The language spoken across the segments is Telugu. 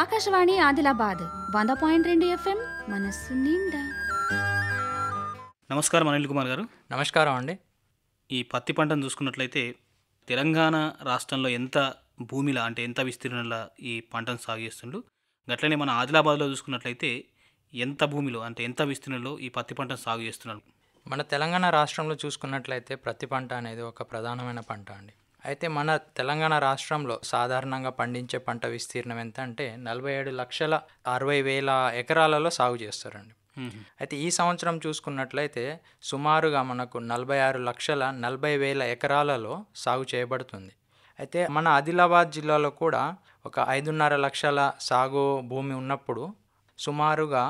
ఆకాశవాణి ఆదిలాబాద్ వంద పాయింట్ రెండు ఎఫ్ఎం మనస్సు నిండా నమస్కారం అనిల్ కుమార్ గారు నమస్కారం అండి ఈ పత్తి పంటను చూసుకున్నట్లయితే తెలంగాణ రాష్ట్రంలో ఎంత భూమిలా అంటే ఎంత విస్తీర్ణంలో ఈ పంటను సాగు చేస్తుండ్రు గట్లనే మన ఆదిలాబాద్లో చూసుకున్నట్లయితే ఎంత భూమిలో అంటే ఎంత విస్తీర్ణంలో ఈ పత్తి పంటను సాగు చేస్తున్నారు మన తెలంగాణ రాష్ట్రంలో చూసుకున్నట్లయితే ప్రతి పంట అనేది ఒక ప్రధానమైన పంట అండి అయితే మన తెలంగాణ రాష్ట్రంలో సాధారణంగా పండించే పంట విస్తీర్ణం ఎంత అంటే నలభై ఏడు లక్షల అరవై వేల ఎకరాలలో సాగు చేస్తారండి అయితే ఈ సంవత్సరం చూసుకున్నట్లయితే సుమారుగా మనకు నలభై ఆరు లక్షల నలభై వేల ఎకరాలలో సాగు చేయబడుతుంది అయితే మన ఆదిలాబాద్ జిల్లాలో కూడా ఒక ఐదున్నర లక్షల సాగు భూమి ఉన్నప్పుడు సుమారుగా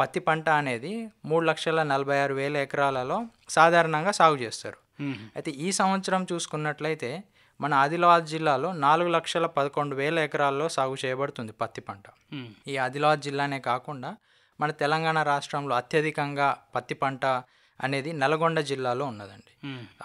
పత్తి పంట అనేది మూడు లక్షల నలభై ఆరు వేల ఎకరాలలో సాధారణంగా సాగు చేస్తారు అయితే ఈ సంవత్సరం చూసుకున్నట్లయితే మన ఆదిలాబాద్ జిల్లాలో నాలుగు లక్షల పదకొండు వేల ఎకరాల్లో సాగు చేయబడుతుంది పత్తి పంట ఈ ఆదిలాబాద్ జిల్లానే కాకుండా మన తెలంగాణ రాష్ట్రంలో అత్యధికంగా పత్తి పంట అనేది నల్గొండ జిల్లాలో ఉన్నదండి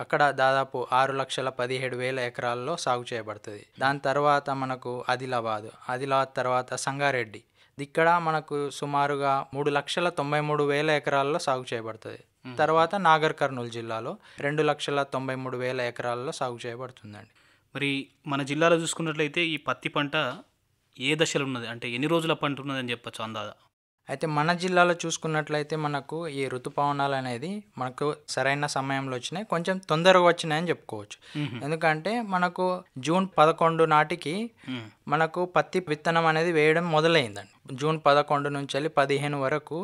అక్కడ దాదాపు ఆరు లక్షల పదిహేడు వేల ఎకరాల్లో సాగు చేయబడుతుంది దాని తర్వాత మనకు ఆదిలాబాద్ ఆదిలాబాద్ తర్వాత సంగారెడ్డి ఇక్కడ మనకు సుమారుగా మూడు లక్షల తొంభై మూడు వేల ఎకరాల్లో సాగు చేయబడుతుంది తర్వాత నాగర్ కర్నూలు జిల్లాలో రెండు లక్షల తొంభై మూడు వేల ఎకరాల్లో సాగు చేయబడుతుందండి మరి మన జిల్లాలో చూసుకున్నట్లయితే ఈ పత్తి పంట ఏ దశలో ఉన్నది అంటే ఎన్ని రోజుల పంట ఉన్నదని చెప్పచ్చు అందాదా అయితే మన జిల్లాలో చూసుకున్నట్లయితే మనకు ఈ ఋతుపవనాలు అనేది మనకు సరైన సమయంలో వచ్చినాయి కొంచెం తొందరగా వచ్చినాయని చెప్పుకోవచ్చు ఎందుకంటే మనకు జూన్ పదకొండు నాటికి మనకు పత్తి విత్తనం అనేది వేయడం మొదలైందండి జూన్ పదకొండు నుంచి వెళ్ళి పదిహేను వరకు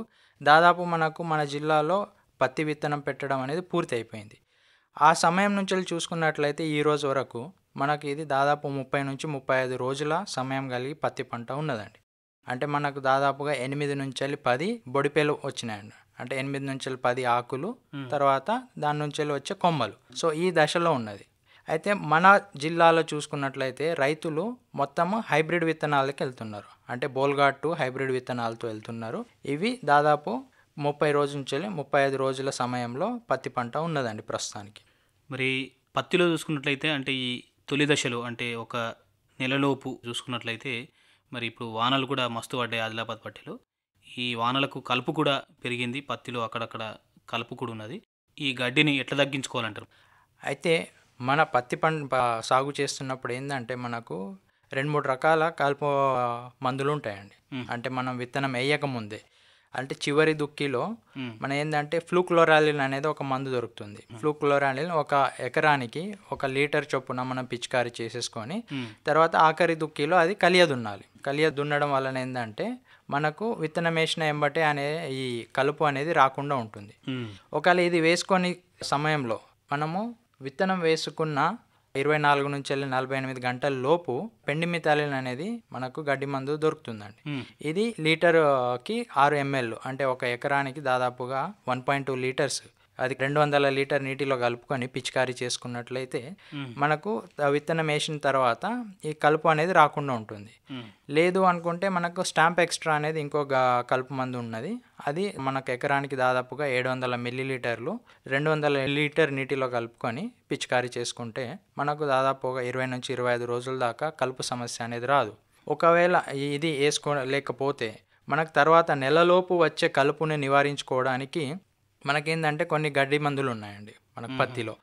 దాదాపు మనకు మన జిల్లాలో పత్తి విత్తనం పెట్టడం అనేది పూర్తి అయిపోయింది ఆ సమయం నుంచి చూసుకున్నట్లయితే ఈ రోజు వరకు మనకి ఇది దాదాపు ముప్పై నుంచి ముప్పై ఐదు రోజుల సమయం కలిగి పత్తి పంట ఉన్నదండి అంటే మనకు దాదాపుగా ఎనిమిది నుంచి వెళ్ళి పది బొడిపేలు వచ్చినాయండి అంటే ఎనిమిది నుంచి వెళ్ళి పది ఆకులు తర్వాత దాని నుంచి వెళ్ళి వచ్చే కొమ్మలు సో ఈ దశలో ఉన్నది అయితే మన జిల్లాలో చూసుకున్నట్లయితే రైతులు మొత్తం హైబ్రిడ్ విత్తనాలకి వెళ్తున్నారు అంటే బోల్గాట్టు హైబ్రిడ్ విత్తనాలతో వెళ్తున్నారు ఇవి దాదాపు ముప్పై రోజుల నుంచి ముప్పై ఐదు రోజుల సమయంలో పత్తి పంట ఉన్నదండి ప్రస్తుతానికి మరి పత్తిలో చూసుకున్నట్లయితే అంటే ఈ తొలి దశలో అంటే ఒక నెలలోపు చూసుకున్నట్లయితే మరి ఇప్పుడు వానలు కూడా మస్తు పడ్డాయి ఆదిలాబాద్ పట్టిలో ఈ వానలకు కలుపు కూడా పెరిగింది పత్తిలో అక్కడక్కడ కలుపు కూడా ఉన్నది ఈ గడ్డిని ఎట్లా తగ్గించుకోవాలంటారు అయితే మన పత్తి పంట సాగు చేస్తున్నప్పుడు ఏంటంటే మనకు రెండు మూడు రకాల కలుపు మందులు ఉంటాయండి అంటే మనం విత్తనం వేయక ముందే అంటే చివరి దుక్కిలో మన ఏంటంటే క్లోరాలిన్ అనేది ఒక మందు దొరుకుతుంది ఫ్లూ క్లోరాలిన్ ఒక ఎకరానికి ఒక లీటర్ చొప్పున మనం పిచికారి చేసేసుకొని తర్వాత ఆఖరి దుక్కిలో అది కలియ దున్నాలి కలియ దున్నడం వలన ఏంటంటే మనకు విత్తనం వేసిన ఎంబటే అనే ఈ కలుపు అనేది రాకుండా ఉంటుంది ఒకవేళ ఇది వేసుకొని సమయంలో మనము విత్తనం వేసుకున్న ఇరవై నాలుగు నుంచి వెళ్ళి నలభై ఎనిమిది గంటల లోపు పెండిమిథాలిన్ అనేది మనకు గడ్డి మందు దొరుకుతుందండి ఇది కి ఆరు ఎంఎల్ అంటే ఒక ఎకరానికి దాదాపుగా వన్ పాయింట్ టూ లీటర్స్ అది రెండు వందల లీటర్ నీటిలో కలుపుకొని పిచికారీ చేసుకున్నట్లయితే మనకు విత్తనం వేసిన తర్వాత ఈ కలుపు అనేది రాకుండా ఉంటుంది లేదు అనుకుంటే మనకు స్టాంప్ ఎక్స్ట్రా అనేది ఇంకో కలుపు మందు ఉన్నది అది మనకు ఎకరానికి దాదాపుగా ఏడు వందల మిల్లీలీటర్లు రెండు వందల లీటర్ నీటిలో కలుపుకొని పిచికారీ చేసుకుంటే మనకు దాదాపుగా ఇరవై నుంచి ఇరవై ఐదు రోజుల దాకా కలుపు సమస్య అనేది రాదు ఒకవేళ ఇది వేసుకో లేకపోతే మనకు తర్వాత నెలలోపు వచ్చే కలుపుని నివారించుకోవడానికి మనకేందంటే కొన్ని గడ్డి మందులు ఉన్నాయండి మనకు పత్తిలో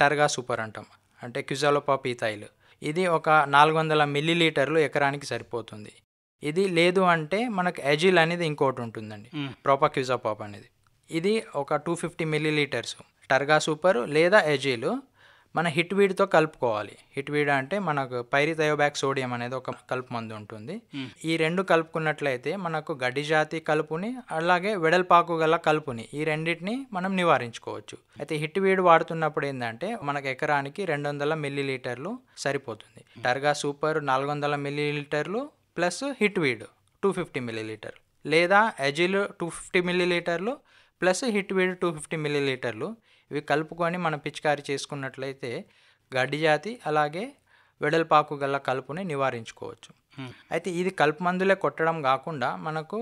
టర్గా సూపర్ అంటాం అంటే క్యుజాలోపా పీతాయిల్ ఇది ఒక నాలుగు వందల మిల్లీలీటర్లు ఎకరానికి సరిపోతుంది ఇది లేదు అంటే మనకు ఎజిల్ అనేది ఇంకోటి ఉంటుందండి ప్రోపాక్యూజాపాప్ అనేది ఇది ఒక two fifty millilitres Targa super లేదా ఎజిల్ మన హిట్ వీడ్తో కలుపుకోవాలి హిట్ వీడ్ అంటే మనకు పైరి తయోబ్యాక్ సోడియం అనేది ఒక కలుపు మందు ఉంటుంది ఈ రెండు కలుపుకున్నట్లయితే మనకు గడ్డి జాతి కలుపుని అలాగే వెడల్పాకు గల కలుపుని ఈ రెండింటిని మనం నివారించుకోవచ్చు అయితే హిట్ వీడ్ వాడుతున్నప్పుడు ఏంటంటే మనకు ఎకరానికి రెండు వందల మిల్లీ లీటర్లు సరిపోతుంది టర్గా సూపర్ నాలుగు వందల మిల్లీ లీటర్లు plus hit weed two fifty millilitre లేదా ఎజిల్ టూ ఫిఫ్టీ మిల్లీ లీటర్లు plus hit weed two fifty మిల్లీ లీటర్లు ఇవి కలుపుకొని మనం పిచికారి చేసుకున్నట్లయితే గడ్డి జాతి అలాగే వెడల్పాకు గల కలుపుని నివారించుకోవచ్చు అయితే ఇది కలుపు మందులే కొట్టడం కాకుండా మనకు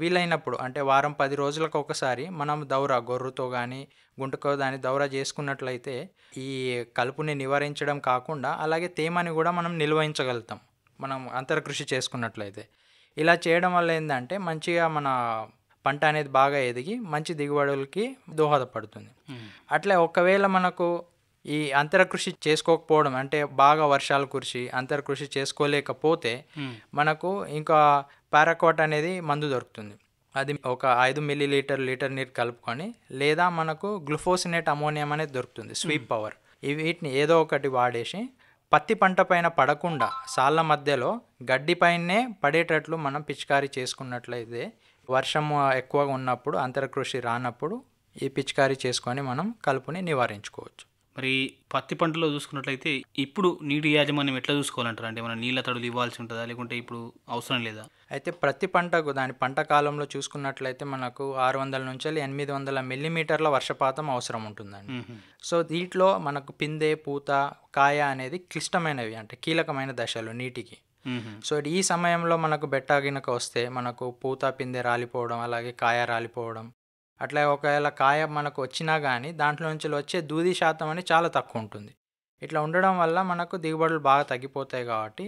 వీలైనప్పుడు అంటే వారం పది రోజులకు ఒకసారి మనం దౌరా గొర్రుతో కానీ గుంటకో దాన్ని దౌరా చేసుకున్నట్లయితే ఈ కలుపుని నివారించడం కాకుండా అలాగే తేమని కూడా మనం నిల్వహించగలుగుతాం మనం అంతర్కృషి చేసుకున్నట్లయితే ఇలా చేయడం వల్ల ఏంటంటే మంచిగా మన పంట అనేది బాగా ఎదిగి మంచి దిగుబడులకి దోహదపడుతుంది అట్లే ఒకవేళ మనకు ఈ అంతరకృషి చేసుకోకపోవడం అంటే బాగా వర్షాలు కురిసి అంతరకృషి చేసుకోలేకపోతే మనకు ఇంకా పారాకోట్ అనేది మందు దొరుకుతుంది అది ఒక ఐదు మిల్లీ లీటర్ లీటర్ నీరు కలుపుకొని లేదా మనకు గ్లూఫోసినేట్ అమోనియం అనేది దొరుకుతుంది స్వీప్ పవర్ వీటిని ఏదో ఒకటి వాడేసి పత్తి పంట పైన పడకుండా సాళ్ళ మధ్యలో గడ్డి పైనే పడేటట్లు మనం పిచికారీ చేసుకున్నట్లయితే వర్షం ఎక్కువగా ఉన్నప్పుడు అంతరకృషి రానప్పుడు ఈ పిచికారీ చేసుకొని మనం కలుపుని నివారించుకోవచ్చు మరి పత్తి పంటలో చూసుకున్నట్లయితే ఇప్పుడు నీటి యాజమాన్యం ఎట్లా చూసుకోవాలంటారు అంటే మనం నీళ్ళ తడులు ఇవ్వాల్సి ఉంటుందా లేకుంటే ఇప్పుడు అవసరం లేదా అయితే ప్రతి పంటకు దాని పంట కాలంలో చూసుకున్నట్లయితే మనకు ఆరు వందల నుంచి ఎనిమిది వందల మిల్లీమీటర్ల వర్షపాతం అవసరం ఉంటుందండి సో దీంట్లో మనకు పిందె పూత కాయ అనేది క్లిష్టమైనవి అంటే కీలకమైన దశలు నీటికి సో ఈ సమయంలో మనకు బెట్టాగినక వస్తే మనకు పూత పిందె రాలిపోవడం అలాగే కాయ రాలిపోవడం అట్లా ఒకవేళ కాయ మనకు వచ్చినా కానీ దాంట్లో నుంచి వచ్చే దూది శాతం అని చాలా తక్కువ ఉంటుంది ఇట్లా ఉండడం వల్ల మనకు దిగుబడులు బాగా తగ్గిపోతాయి కాబట్టి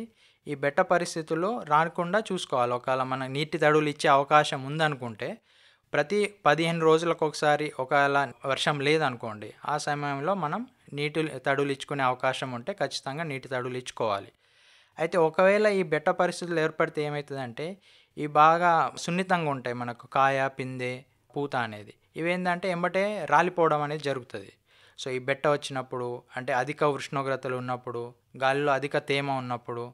ఈ బెట్ట పరిస్థితుల్లో రాకుండా చూసుకోవాలి ఒకవేళ మన నీటి తడులు ఇచ్చే అవకాశం ఉందనుకుంటే ప్రతి పదిహేను రోజులకు ఒకసారి ఒకవేళ వర్షం లేదనుకోండి ఆ సమయంలో మనం నీటి తడులు ఇచ్చుకునే అవకాశం ఉంటే ఖచ్చితంగా నీటి తడులు ఇచ్చుకోవాలి అయితే ఒకవేళ ఈ బెట్ట పరిస్థితులు ఏర్పడితే ఏమవుతుందంటే ఇవి బాగా సున్నితంగా ఉంటాయి మనకు కాయ పిందె పూత అనేది ఇవేంటంటే ఎంబటే రాలిపోవడం అనేది జరుగుతుంది సో ఈ బెట్ట వచ్చినప్పుడు అంటే అధిక ఉష్ణోగ్రతలు ఉన్నప్పుడు గాలిలో అధిక తేమ ఉన్నప్పుడు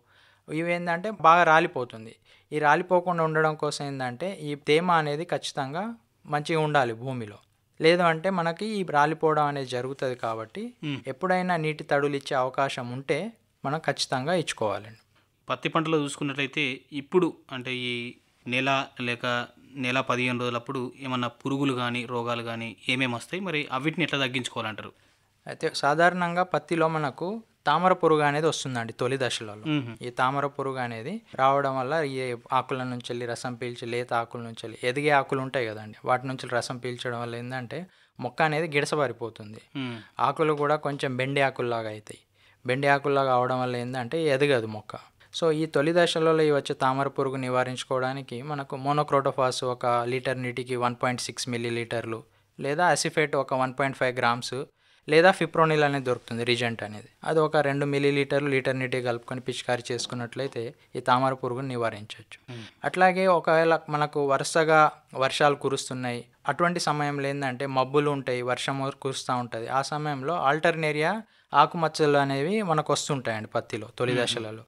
ఇవేంటంటే బాగా రాలిపోతుంది ఈ రాలిపోకుండా ఉండడం కోసం ఏంటంటే ఈ తేమ అనేది ఖచ్చితంగా మంచిగా ఉండాలి భూమిలో లేదు అంటే మనకి ఈ రాలిపోవడం అనేది జరుగుతుంది కాబట్టి ఎప్పుడైనా నీటి తడులు ఇచ్చే అవకాశం ఉంటే మనం ఖచ్చితంగా ఇచ్చుకోవాలండి పత్తి పంటలో చూసుకున్నట్లయితే ఇప్పుడు అంటే ఈ నెల లేక నెల పదిహేను రోజులప్పుడు ఏమన్నా పురుగులు కానీ రోగాలు కానీ ఏమేమి వస్తాయి మరి అవిటిని ఎట్లా తగ్గించుకోవాలంటారు అయితే సాధారణంగా పత్తిలో మనకు తామర పురుగు అనేది వస్తుందండి తొలి దశలలో ఈ తామర పురుగు అనేది రావడం వల్ల ఈ ఆకుల నుంచి వెళ్ళి రసం పీల్చి లేత ఆకుల నుంచి వెళ్ళి ఎదిగే ఆకులు ఉంటాయి కదండి వాటి నుంచి రసం పీల్చడం వల్ల ఏంటంటే మొక్క అనేది గిడసబారిపోతుంది ఆకులు కూడా కొంచెం బెండి ఆకుల్లాగా అవుతాయి బెండి ఆకుల్లో అవడం వల్ల ఏంటంటే ఎదగదు మొక్క సో ఈ తొలి దశలలో వచ్చే తామర పురుగు నివారించుకోవడానికి మనకు మోనోక్రోటోఫాస్ ఒక లీటర్ నీటికి వన్ పాయింట్ సిక్స్ లీటర్లు లేదా అసిఫేట్ ఒక వన్ పాయింట్ ఫైవ్ గ్రామ్స్ లేదా ఫిప్రోనిల్ అనేది దొరుకుతుంది రిజెంట్ అనేది అది ఒక రెండు మిల్లీ లీటర్లు లీటర్ నీటి కలుపుకొని పిచికారీ చేసుకున్నట్లయితే ఈ తామర పురుగును నివారించవచ్చు అట్లాగే ఒకవేళ మనకు వరుసగా వర్షాలు కురుస్తున్నాయి అటువంటి సమయంలో ఏంటంటే మబ్బులు ఉంటాయి వర్షం కురుస్తూ ఉంటుంది ఆ సమయంలో ఆల్టర్నేరియా ఆకుమచ్చలు అనేవి మనకు వస్తుంటాయండి పత్తిలో తొలి దశలలో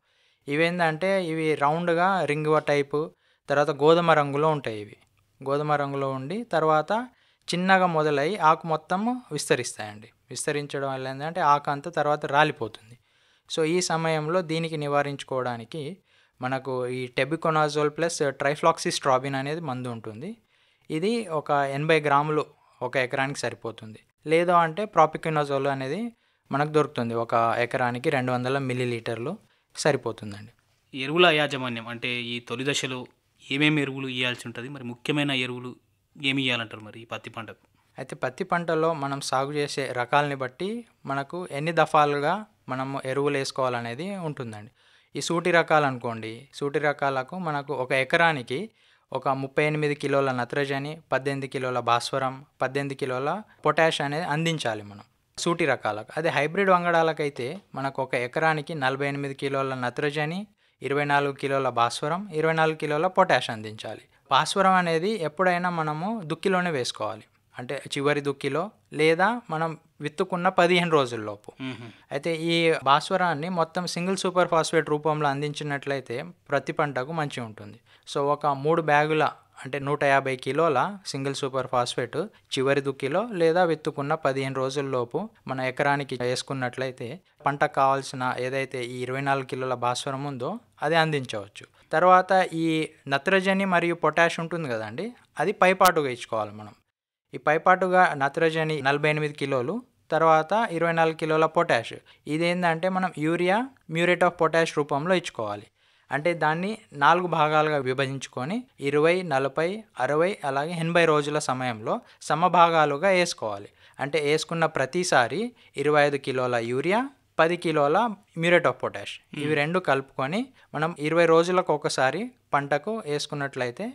ఇవేంటంటే ఇవి రౌండ్గా రింగువ టైపు తర్వాత గోధుమ రంగులో ఉంటాయి ఇవి గోధుమ రంగులో ఉండి తర్వాత చిన్నగా మొదలై ఆకు మొత్తం విస్తరిస్తాయండి విస్తరించడం వల్ల ఏంటంటే ఆకు అంతా తర్వాత రాలిపోతుంది సో ఈ సమయంలో దీనికి నివారించుకోవడానికి మనకు ఈ టెబికొనాజోల్ ప్లస్ స్ట్రాబిన్ అనేది మందు ఉంటుంది ఇది ఒక ఎనభై గ్రాములు ఒక ఎకరానికి సరిపోతుంది లేదు అంటే ప్రాపికినోజోల్ అనేది మనకు దొరుకుతుంది ఒక ఎకరానికి రెండు వందల మిల్లీలీటర్లు సరిపోతుందండి ఎరువుల యాజమాన్యం అంటే ఈ తొలి దశలో ఏమేమి ఎరువులు ఇవ్వాల్సి ఉంటుంది మరి ముఖ్యమైన ఎరువులు ఏమి ఇవ్వాలంటారు మరి ఈ పత్తి పంటకు అయితే పత్తి పంటలో మనం సాగు చేసే రకాలని బట్టి మనకు ఎన్ని దఫాలుగా మనము ఎరువులు వేసుకోవాలనేది ఉంటుందండి ఈ సూటి రకాలు అనుకోండి సూటి రకాలకు మనకు ఒక ఎకరానికి ఒక ముప్పై ఎనిమిది కిలోల నత్రజని పద్దెనిమిది కిలోల భాస్వరం పద్దెనిమిది కిలోల పొటాష్ అనేది అందించాలి మనం సూటి రకాలకు అదే హైబ్రిడ్ వంగడాలకైతే మనకు ఒక ఎకరానికి నలభై ఎనిమిది కిలోల నత్రజని ఇరవై నాలుగు కిలోల భాస్వరం ఇరవై నాలుగు కిలోల పొటాష్ అందించాలి భాస్వరం అనేది ఎప్పుడైనా మనము దుక్కిలోనే వేసుకోవాలి అంటే చివరి దుక్కిలో లేదా మనం విత్తుకున్న పదిహేను రోజుల్లోపు అయితే ఈ భాస్వరాన్ని మొత్తం సింగిల్ సూపర్ ఫాస్ఫేట్ రూపంలో అందించినట్లయితే ప్రతి పంటకు మంచి ఉంటుంది సో ఒక మూడు బ్యాగుల అంటే నూట యాభై కిలోల సింగిల్ సూపర్ ఫాస్ఫేట్ చివరి దుక్కిలో లేదా విత్తుకున్న పదిహేను రోజుల్లోపు మన ఎకరానికి వేసుకున్నట్లయితే పంట కావాల్సిన ఏదైతే ఈ ఇరవై నాలుగు కిలోల భాస్వరం ఉందో అది అందించవచ్చు తర్వాత ఈ నత్రజని మరియు పొటాష్ ఉంటుంది కదండి అది పైపాటుగా ఇచ్చుకోవాలి మనం ఈ పైపాటుగా నత్రజని నలభై ఎనిమిది కిలోలు తర్వాత ఇరవై నాలుగు కిలోల పొటాష్ ఇదేంటంటే మనం యూరియా మ్యూరేట్ ఆఫ్ పొటాష్ రూపంలో ఇచ్చుకోవాలి అంటే దాన్ని నాలుగు భాగాలుగా విభజించుకొని ఇరవై నలభై అరవై అలాగే ఎనభై రోజుల సమయంలో సమభాగాలుగా వేసుకోవాలి అంటే వేసుకున్న ప్రతిసారి ఇరవై ఐదు కిలోల యూరియా పది కిలోల మ్యూరేట్ ఆఫ్ పొటాష్ ఇవి రెండు కలుపుకొని మనం ఇరవై రోజులకు ఒకసారి పంటకు వేసుకున్నట్లయితే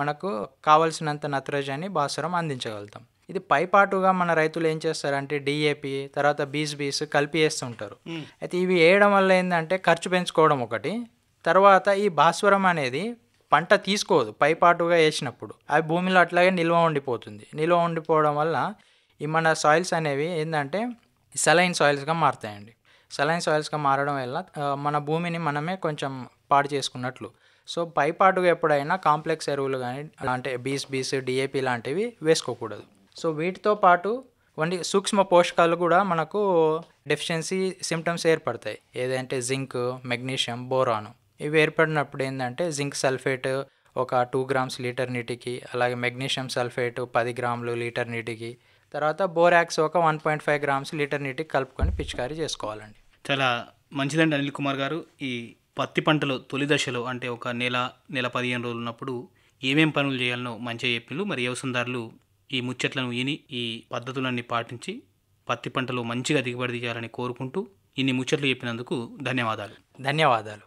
మనకు కావలసినంత నత్రజని భాస్వరం అందించగలుగుతాం ఇది పైపాటుగా మన రైతులు ఏం చేస్తారంటే డిఏపి తర్వాత బీస్ బీస్ కలిపి వేస్తుంటారు అయితే ఇవి వేయడం వల్ల ఏంటంటే ఖర్చు పెంచుకోవడం ఒకటి తర్వాత ఈ భాస్వరం అనేది పంట తీసుకోదు పైపాటుగా వేసినప్పుడు అవి భూమిలో అట్లాగే నిల్వ ఉండిపోతుంది నిల్వ ఉండిపోవడం వల్ల ఈ మన సాయిల్స్ అనేవి ఏంటంటే సెలైన్ సాయిల్స్గా మారుతాయండి సెలైన్ సాయిల్స్గా మారడం వల్ల మన భూమిని మనమే కొంచెం పాడు చేసుకున్నట్లు సో పైపాటుగా ఎప్పుడైనా కాంప్లెక్స్ ఎరువులు కానీ అంటే బీస్ బీస్ డిఏపి లాంటివి వేసుకోకూడదు సో వీటితో పాటు వంటి సూక్ష్మ పోషకాలు కూడా మనకు డెఫిషియన్సీ సిమ్టమ్స్ ఏర్పడతాయి ఏదంటే జింక్ మెగ్నీషియం బోరాను ఇవి ఏర్పడినప్పుడు ఏంటంటే జింక్ సల్ఫేట్ ఒక టూ గ్రామ్స్ లీటర్ నీటికి అలాగే మెగ్నీషియం సల్ఫేట్ పది గ్రాములు లీటర్ నీటికి తర్వాత బోరాక్స్ ఒక one point five grams litre నీటికి కలుపుకొని పిచికారీ చేసుకోవాలండి చాలా మంచిదండి అనిల్ కుమార్ గారు ఈ పత్తి పంటలో తొలి దశలో అంటే ఒక నెల నెల పదిహేను రోజులు ఉన్నప్పుడు ఏమేం పనులు చేయాలనో మంచిగా చెప్పిళ్ళు మరి వ్యవసాయదారులు ఈ ముచ్చట్లను విని ఈ పద్ధతులన్నీ పాటించి పత్తి పంటలో మంచిగా దిగుబడి చేయాలని కోరుకుంటూ ఇన్ని ముచ్చట్లు చెప్పినందుకు ధన్యవాదాలు ధన్యవాదాలు